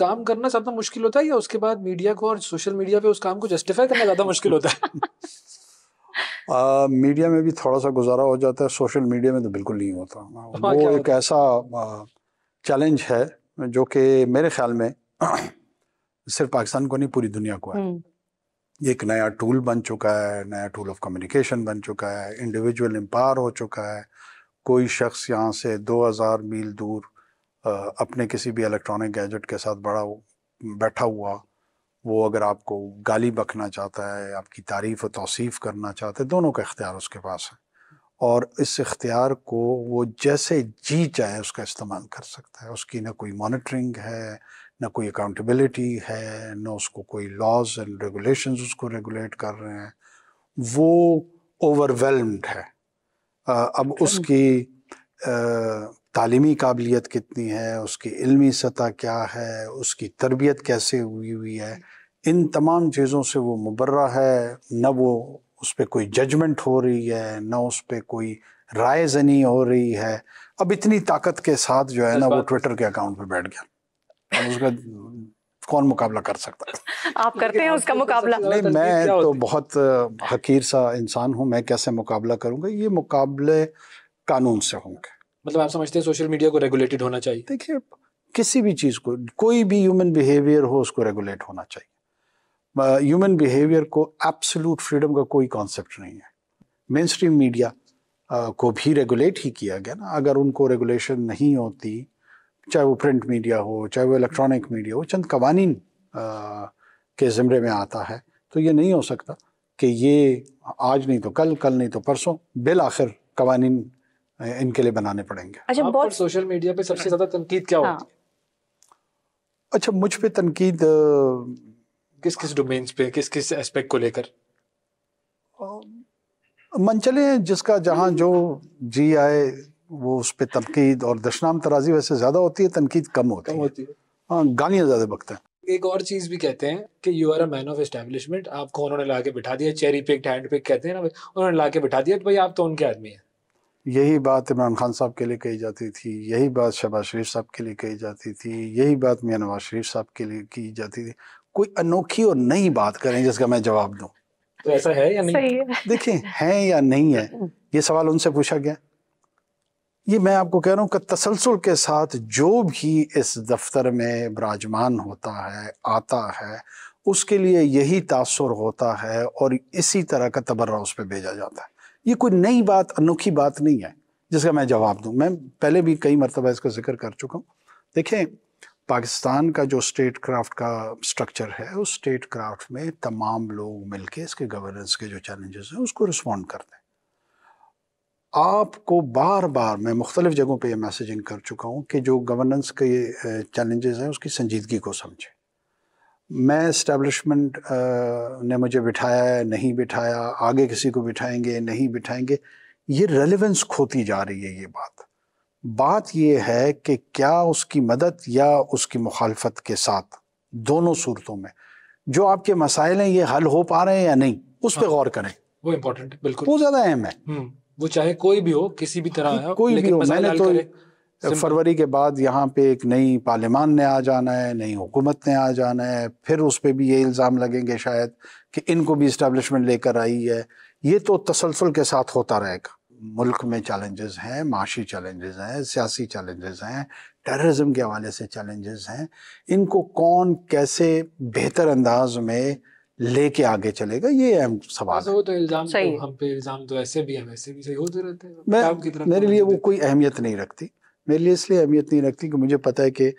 काम करना ज्यादा मुश्किल होता है या उसके बाद मीडिया को और सोशल मीडिया पे उस काम को जस्टिफाई करना ज्यादा मुश्किल होता है आ, मीडिया में भी थोड़ा सा गुजारा हो जाता है सोशल मीडिया में तो बिल्कुल नहीं होता हाँ, वो एक ऐसा चैलेंज है जो कि मेरे ख्याल में सिर्फ पाकिस्तान को नहीं पूरी दुनिया को है हम्म। एक नया टूल बन चुका है नया टूल ऑफ कम्युनिकेशन बन चुका है इंडिविजुअल एम्पायर हो चुका है कोई शख्स यहाँ से 2000 मील दूर अपने किसी भी इलेक्ट्रॉनिक गैजेट के साथ बड़ा बैठा हुआ वो अगर आपको गाली बखना चाहता है आपकी तारीफ़ और तोसीफ़ करना चाहता है दोनों का इख्तियार उसके पास है और इस इख्तियार को वो जैसे जी चाहे उसका इस्तेमाल कर सकता है उसकी ना कोई मॉनिटरिंग है ना कोई अकाउंटेबिलिटी है ना उसको कोई लॉज एंड रेगुलेशंस उसको रेगुलेट कर रहे हैं वो ओवरवेलम्ड है आ, अब अच्छा। उसकी तालीमी काबिलियत कितनी है उसकी इल्मी सतह क्या है उसकी तरबियत कैसे हुई हुई है इन तमाम चीज़ों से वो मुबर्रा है न वो उस पर कोई जजमेंट हो रही है न उस पर कोई राय जनी हो रही है अब इतनी ताकत के साथ जो है ना वो ट्विटर के अकाउंट पर बैठ गया उसका कौन मुकाबला कर सकता है आप करते हैं उसका तो मुकाबला नहीं मैं तो बहुत हकीर सा इंसान हूँ मैं कैसे मुकाबला करूँगा ये मुकाबले कानून से होंगे मतलब आप समझते हैं सोशल मीडिया को रेगुलेटेड होना चाहिए देखिए किसी भी चीज़ को कोई भी ह्यूमन बिहेवियर हो उसको रेगुलेट होना चाहिए ह्यूमन बिहेवियर को एब्सोलूट फ्रीडम का कोई कॉन्सेप्ट नहीं है मेन स्ट्रीम मीडिया को भी रेगुलेट ही किया गया ना अगर उनको रेगुलेशन नहीं होती चाहे वो प्रिंट मीडिया हो चाहे वो इलेक्ट्रॉनिक मीडिया हो चंद कवानीन के जमरे में आता है तो ये नहीं हो सकता कि ये आज नहीं तो कल कल नहीं तो परसों बिल आखिर कवानीन इनके लिए बनाने पड़ेंगे अच्छा बहुत सोशल मीडिया पे सबसे ज्यादा तनकीद क्या होती है हाँ। अच्छा मुझ पे तनकीद किस किस डोमेन्स पे किस किस एस्पेक्ट को लेकर मन चले जिसका जहाँ जो जी आए वो उस पर तनकीद और दशनाम तराजी वैसे ज़्यादा होती है तनकीद कम होती कम है है हाँ गालियाँ ज़्यादा बकते हैं एक और चीज़ भी कहते हैं कि you are a man of establishment आपको उन्होंने ला के बिठा दिया चेरी पिक हैंड पिक कहते हैं ना उन्होंने ला के बिठा दिया तो भाई आप तो उनके आदमी हैं यही बात इमरान खान साहब के लिए कही जाती थी यही बात शहबाज शरीफ साहब के लिए कही जाती थी यही बात मियाँ नवाज शरीफ साहब के लिए की जाती थी कोई अनोखी और नई बात करें जिसका मैं जवाब दूँ तो ऐसा है या नहीं देखिए है या नहीं है ये सवाल उनसे पूछा गया ये मैं आपको कह रहा हूँ कि तसलसल के साथ जो भी इस दफ्तर में विराजमान होता है आता है उसके लिए यही तासर होता है और इसी तरह का तबर्रा उस पर भेजा जाता है ये कोई नई बात अनोखी बात नहीं है जिसका मैं जवाब दूँ मैं पहले भी कई मरतबा इसका जिक्र कर चुका हूँ देखें पाकिस्तान का जो स्टेट क्राफ्ट का स्ट्रक्चर है उस स्टेट क्राफ्ट में तमाम लोग मिलके इसके गवर्नेंस के जो चैलेंजेस हैं उसको रिस्पॉन्ड करते हैं आपको बार बार मैं मुख्तलिफ़ जगहों पर यह मैसेजिंग कर चुका हूँ कि जो गवर्नेंस के चैलेंजेस हैं उसकी संजीदगी को समझें मैं इस्टेब्लिशमेंट ने मुझे बिठाया है नहीं बिठाया आगे किसी को बिठाएंगे नहीं बिठाएंगे ये रेलिवेंस खोती जा रही है ये बात बात ये है कि क्या उसकी मदद या उसकी मुखालफत के साथ दोनों सूरतों में जो आपके मसाइल हैं ये हल हो पा रहे हैं या नहीं उस पर हाँ। गौर करें वो इम्पोर्टेंट बिल्कुल वो ज़्यादा अहम है हम्म, वो चाहे कोई भी हो किसी भी तरह कोई भी हो मैंने तो फरवरी के बाद यहाँ पे एक नई पार्लियामान ने आ जाना है नई हुकूमत ने आ जाना है फिर उस पर भी ये इल्ज़ाम लगेंगे शायद कि इनको भी इस्टेबलिशमेंट लेकर आई है ये तो तसलसल के साथ होता रहेगा मुल्क में चैलेंजेस हैं माशी चैलेंजेस हैं सियासी चैलेंजेस हैं टेररिज्म के हवाले से चैलेंजेस हैं इनको कौन कैसे बेहतर अंदाज में लेके आगे चलेगा ये अहम सवाल तो इल्जाम तो हम पे इल्जाम तो ऐसे भी है वैसे भी सही होते रहते हैं मेरे तो लिए वो कोई अहमियत नहीं रखती मेरे लिए इसलिए अहमियत नहीं रखती कि मुझे पता है कि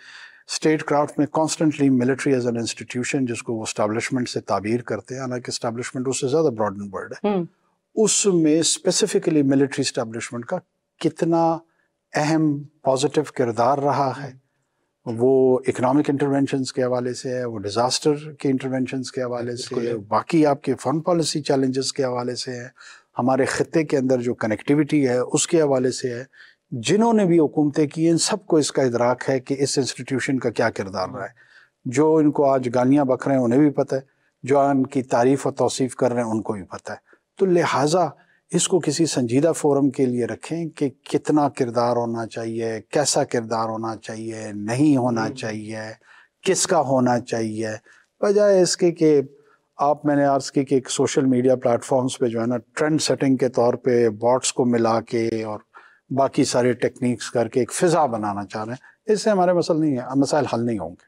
स्टेट क्राफ्ट में constantly military as an institution जिसको वो स्टैब्लिशमेंट से ताबीर करते हैं हालांकि स्टैब्लिशमेंट उससे ज़्यादा ब्रॉड एंड वर्ड है हम्म। उसमें स्पेसिफिकली मिलिट्री स्टैब्लिशमेंट का कितना अहम पॉजिटिव किरदार रहा है वो इकोनॉमिक इंटरवेंशन के हवाले से है वो डिज़ास्टर के इंटरवेंशन के हवाले से है बाकी आपके फॉरन पॉलिसी चैलेंजेस के हवाले से है हमारे ख़त्े के अंदर जो कनेक्टिविटी है उसके हवाले से है जिन्होंने भी हुकूमतें की इन सबको इसका इदराक है कि इस इंस्टीट्यूशन का क्या किरदार रहा है जो इनको आज गालियाँ बख रहे हैं उन्हें भी पता है जो इनकी तारीफ़ और तोसीफ़ कर रहे हैं उनको भी पता है तो लिहाजा इसको किसी संजीदा फोरम के लिए रखें कि कितना किरदार होना चाहिए कैसा किरदार होना चाहिए नहीं होना हम्म। चाहिए किसका होना चाहिए बजाय इसके कि आप मैंने आज की कि एक सोशल मीडिया प्लेटफॉर्म्स पे जो है ना ट्रेंड सेटिंग के तौर पे बॉट्स को मिला के और बाकी सारे टेक्निक्स करके एक फ़िज़ा बनाना चाह रहे हैं इससे हमारे मसल नहीं है मसाइल हल नहीं होंगे